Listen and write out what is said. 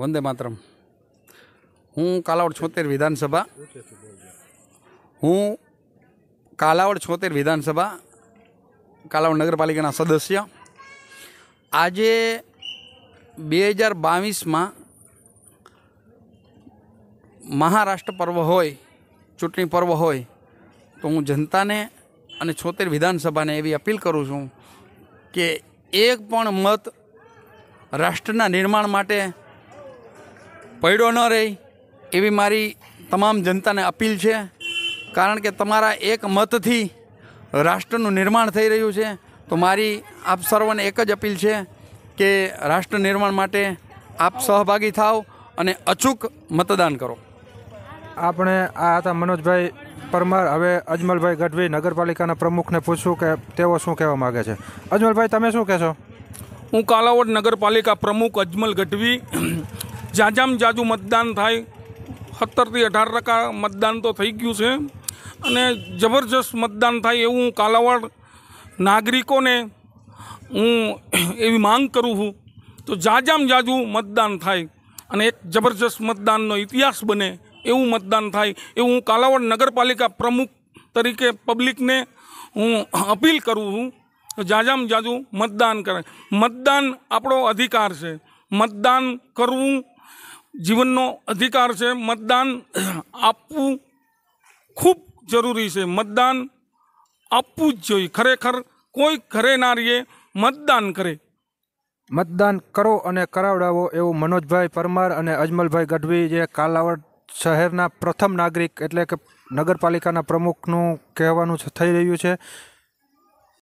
વંદે માત્રમ હું કાલાવડ છોતેર વિધાનસભા હું કાલાવડ છોતેર વિધાનસભા કાલાવડ નગરપાલિકાના સદસ્ય આજે બે હજાર બાવીસમાં મહારાષ્ટ્ર પર્વ હોય ચૂંટણી પર્વ હોય તો હું જનતાને અને છોતેર વિધાનસભાને એવી અપીલ કરું છું કે એક પણ મત રાષ્ટ્રના નિર્માણ માટે પડ્યો ન રહે એવી મારી તમામ જનતાને અપીલ છે કારણ કે તમારા એક મતથી રાષ્ટ્રનું નિર્માણ થઈ રહ્યું છે તો મારી આપ સર્વને એક જ અપીલ છે કે રાષ્ટ્ર નિર્માણ માટે આપ સહભાગી થાઓ અને અચૂક મતદાન કરો આપણે આ હતા મનોજભાઈ પરમાર હવે અજમલભાઈ ગઢવી નગરપાલિકાના પ્રમુખને પૂછ્યું કે તેઓ શું કહેવા માગે છે અજમલભાઈ તમે શું કહેશો હું કાલાવડ નગરપાલિકા પ્રમુખ અજમલ ગઢવી જાજામ જાજુ મતદાન થાય સત્તરથી અઢાર ટકા મતદાન તો થઈ ગયું છે અને જબરજસ્ત મતદાન થાય એવું હું કાલાવાડ નાગરિકોને હું એવી માંગ કરું છું તો જાજામ જાજુ મતદાન થાય અને એક જબરજસ્ત મતદાનનો ઇતિહાસ બને એવું મતદાન થાય એવું હું કાલાવાડ નગરપાલિકા પ્રમુખ તરીકે પબ્લિકને હું અપીલ કરું છું જાજામાં જાજુ મતદાન કરે મતદાન આપણો અધિકાર છે મતદાન કરવું જીવનનો અધિકાર છે મતદાન આપવું ખૂબ જરૂરી છે મતદાન આપવું જ જોઈએ ખરેખર કોઈ ઘરે ના રહીએ મતદાન કરે મતદાન કરો અને કરાવડાવો એવું મનોજભાઈ પરમાર અને અજમલભાઈ ગઢવી જે કાલાવડ શહેરના પ્રથમ નાગરિક એટલે કે નગરપાલિકાના પ્રમુખનું કહેવાનું થઈ રહ્યું છે